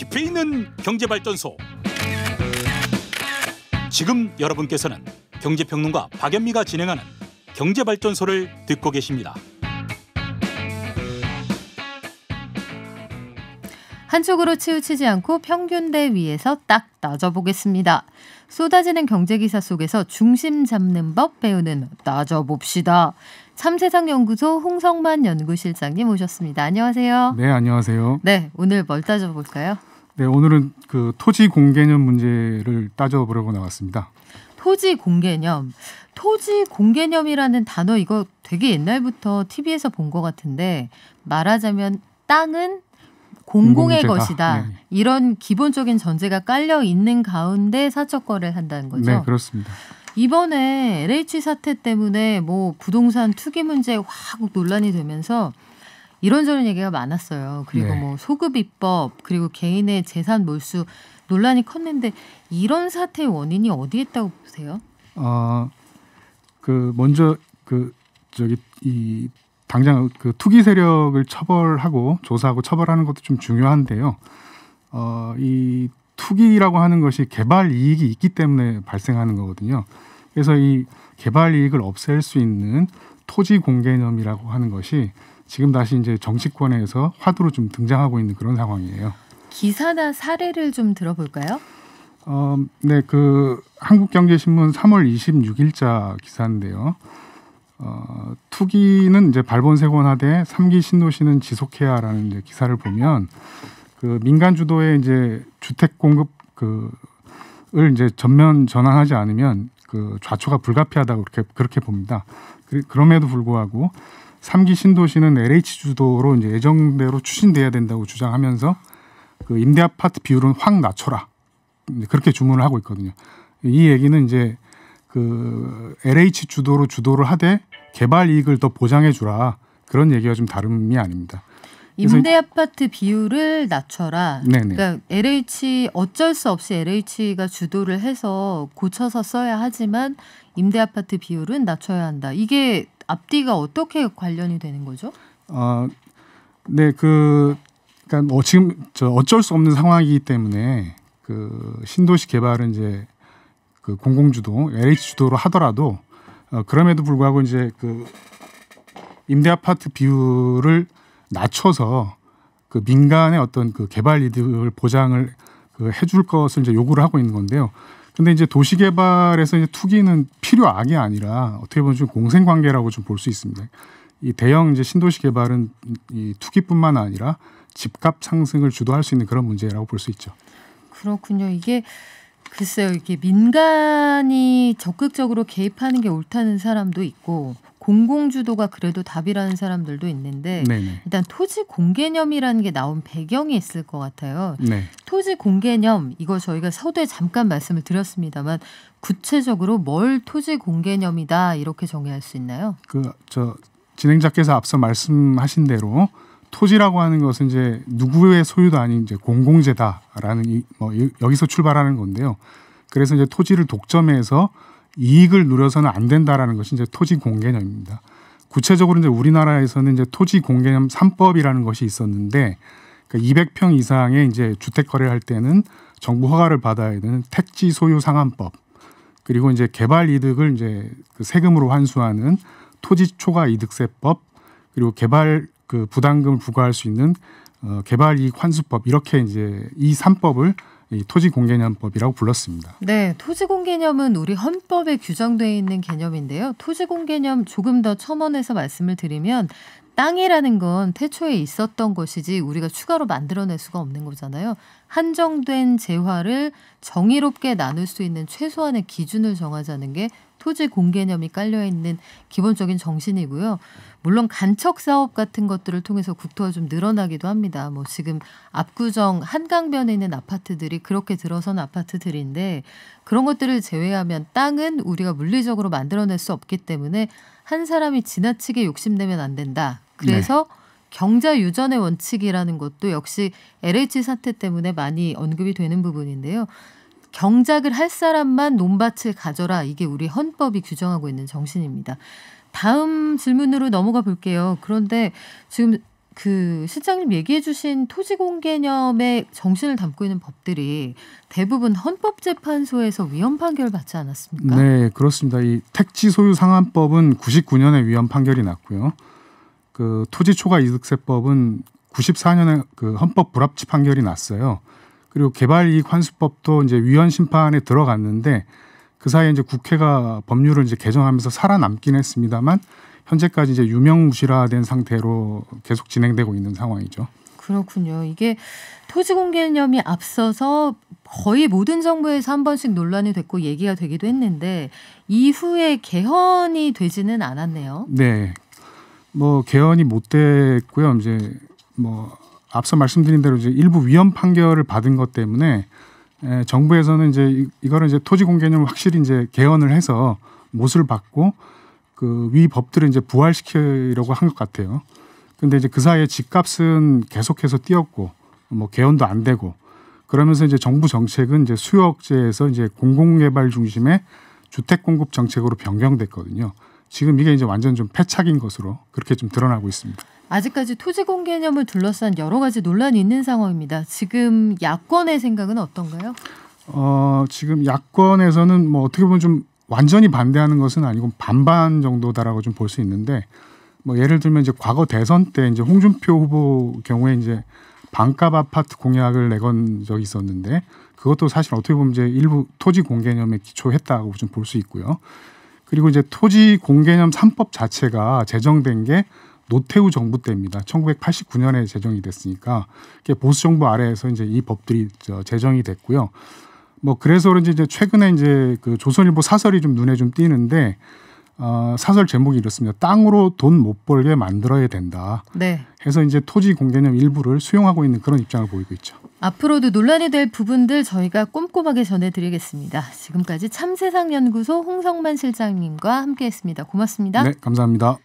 깊이 있는 경제발전소 지금 여러분께서는 경제평론가 박연미가 진행하는 경제발전소를 듣고 계십니다. 한쪽으로 치우치지 않고 평균대 위에서 딱 따져보겠습니다. 쏟아지는 경제기사 속에서 중심 잡는 법 배우는 따져봅시다. 참세상연구소 홍성만 연구실장님 오셨습니다. 안녕하세요. 네, 안녕하세요. 네, 오늘 뭘 따져볼까요? 네, 오늘은 그 토지 공개념 문제를 따져보려고 나왔습니다. 토지 공개념. 토지 공개념이라는 단어 이거 되게 옛날부터 TV에서 본 것 같은데 말하자면 땅은 공공의 공공재다. 것이다. 네. 이런 기본적인 전제가 깔려 있는 가운데 사적 거래를 한다는 거죠. 네, 그렇습니다. 이번에 LH 사태 때문에 뭐 부동산 투기 문제 확 논란이 되면서 이런저런 얘기가 많았어요. 그리고 네. 뭐 소급 입법 그리고 개인의 재산 몰수 논란이 컸는데 이런 사태의 원인이 어디에 있다고 보세요? 아, 그 먼저 그 저기 이 당장 그 투기 세력을 처벌하고 조사하고 처벌하는 것도 좀 중요한데요. 어, 이 투기라고 하는 것이 개발 이익이 있기 때문에 발생하는 거거든요. 그래서 이 개발 이익을 없앨 수 있는 토지 공개념이라고 하는 것이 지금 다시 이제 정치권에서 화두로 좀 등장하고 있는 그런 상황이에요. 기사나 사례를 좀 들어볼까요? 어, 네, 그 한국경제신문 3월 26일자 기사인데요. 어, 투기는 이제 발본세곤하되 삼기 신도시는 지속해야라는 이제 기사를 보면 그 민간 주도의 이제 주택 공급 그을 이제 전면 전환하지 않으면 그 좌초가 불가피하다고 그렇게 그렇게 봅니다. 그, 그럼에도 불구하고 삼기 신도시는 LH 주도로 이제 예정대로 추진돼야 된다고 주장하면서 그 임대 아파트 비율은 확 낮춰라. 그렇게 주문을 하고 있거든요. 이 얘기는 이제 그 LH 주도로 주도를 하되 개발 이익을 더 보장해 주라. 그런 얘기가 좀 다름이 아닙니다. 임대 아파트 비율을 낮춰라. 네네. 그러니까 LH 어쩔 수 없이 LH가 주도를 해서 고쳐서 써야 하지만 임대 아파트 비율은 낮춰야 한다. 이게 앞뒤가 어떻게 관련이 되는 거죠? 어, 네, 그그니까뭐 지금 저 어쩔 수 없는 상황이기 때문에 그 신도시 개발은 이제 그 공공주도 LH 주도로 하더라도 어, 그럼에도 불구하고 이제 그 임대 아파트 비율을 낮춰서 그 민간의 어떤 그 개발 이득을 보장을 그 해줄 것을 이제 요구를 하고 있는 건데요. 근데 이제 도시 개발에서 이제 투기는 필요악이 아니라 어떻게 보면 좀 공생 관계라고 좀 볼 수 있습니다. 이 대형 이제 신도시 개발은 이 투기뿐만 아니라 집값 상승을 주도할 수 있는 그런 문제라고 볼 수 있죠. 그렇군요. 이게 글쎄요, 이게 민간이 적극적으로 개입하는 게 옳다는 사람도 있고 공공주도가 그래도 답이라는 사람들도 있는데 네네. 일단 토지 공개념이라는 게 나온 배경이 있을 것 같아요. 네. 토지 공개념 이거 저희가 서두에 잠깐 말씀을 드렸습니다만 구체적으로 뭘 토지 공개념이다 이렇게 정의할 수 있나요? 그 저 진행자께서 앞서 말씀하신 대로 토지라고 하는 것은 이제 누구의 소유도 아닌 이제 공공재다라는 이, 뭐 여기서 출발하는 건데요. 그래서 이제 토지를 독점해서 이익을 누려서는 안 된다라는 것이 이제 토지 공개념입니다. 구체적으로 이제 우리나라에서는 이제 토지 공개념 삼법이라는 것이 있었는데 그러니까 200평 이상의 이제 주택 거래할 때는 정부 허가를 받아야 되는 택지 소유 상한법 그리고 이제 개발 이득을 이제 그 세금으로 환수하는 토지 초과 이득세법 그리고 개발 그 부담금을 부과할 수 있는 어, 개발 이익 환수법 이렇게 이제 이 3법을 이 토지공개념법이라고 불렀습니다. 네, 토지공개념은 우리 헌법에 규정되어 있는 개념인데요. 토지공개념 조금 더 첨언해서 말씀을 드리면 땅이라는 건 태초에 있었던 것이지 우리가 추가로 만들어낼 수가 없는 거잖아요. 한정된 재화를 정의롭게 나눌 수 있는 최소한의 기준을 정하자는 게 토지 공개념이 깔려 있는 기본적인 정신이고요. 물론 간척 사업 같은 것들을 통해서 국토가 좀 늘어나기도 합니다. 뭐 지금 압구정 한강변에 있는 아파트들이 그렇게 들어선 아파트들인데 그런 것들을 제외하면 땅은 우리가 물리적으로 만들어낼 수 없기 때문에 한 사람이 지나치게 욕심내면 안 된다. 그래서 네. 경자 유전의 원칙이라는 것도 역시 LH 사태 때문에 많이 언급이 되는 부분인데요. 경작을 할 사람만 논밭을 가져라. 이게 우리 헌법이 규정하고 있는 정신입니다. 다음 질문으로 넘어가 볼게요. 그런데 지금 그 실장님 얘기해 주신 토지 공개념의 정신을 담고 있는 법들이 대부분 헌법재판소에서 위헌 판결을 받지 않았습니까? 네, 그렇습니다. 이 택지 소유 상한법은 99년에 위헌 판결이 났고요. 그 토지 초과 이득세법은 94년에 그 헌법 불합치 판결이 났어요. 그리고 개발 이익 환수법도 이제 위헌 심판에 들어갔는데 그 사이에 이제 국회가 법률을 이제 개정하면서 살아남긴 했습니다만 현재까지 이제 유명무실화된 상태로 계속 진행되고 있는 상황이죠. 그렇군요. 이게 토지 공개념이 앞서서 거의 모든 정부에서 한 번씩 논란이 됐고 얘기가 되기도 했는데 이후에 개헌이 되지는 않았네요. 네. 뭐 개헌이 못 됐고요. 이제 뭐 앞서 말씀드린 대로 이제 일부 위헌 판결을 받은 것 때문에 에, 정부에서는 이제 이거를 이제 토지 공개념을 확실히 이제 개헌을 해서 못을 받고 그위 법들을 이제 부활시키려고 한 것 같아요. 근데 이제 그 사이에 집값은 계속해서 뛰었고 뭐 개헌도 안 되고 그러면서 이제 정부 정책은 이제 수요 억제에서 이제 공공개발 중심의 주택 공급 정책으로 변경됐거든요. 지금 이게 이제 완전 좀 패착인 것으로 그렇게 좀 드러나고 있습니다. 아직까지 토지 공개념을 둘러싼 여러 가지 논란이 있는 상황입니다. 지금 야권의 생각은 어떤가요? 어, 지금 야권에서는 뭐 어떻게 보면 좀 완전히 반대하는 것은 아니고 반반 정도다라고 좀 볼 수 있는데 뭐 예를 들면 이제 과거 대선 때 이제 홍준표 후보 경우에 이제 반값 아파트 공약을 내건 적이 있었는데 그것도 사실 어떻게 보면 이제 일부 토지 공개념에 기초했다고 좀 볼 수 있고요. 그리고 이제 토지 공개념 삼법 자체가 제정된 게 노태우 정부 때입니다. 1989년에 제정이 됐으니까 보수 정부 아래에서 이제 이 법들이 제정이 됐고요. 뭐 그래서 그런지 이제 최근에 이제 그 조선일보 사설이 좀 눈에 좀 띄는데 어, 사설 제목이 이렇습니다. 땅으로 돈 못 벌게 만들어야 된다. 네. 해서 이제 토지 공개념 일부를 수용하고 있는 그런 입장을 보이고 있죠. 앞으로도 논란이 될 부분들 저희가 꼼꼼하게 전해드리겠습니다. 지금까지 참세상연구소 홍성만 실장님과 함께했습니다. 고맙습니다. 네, 감사합니다.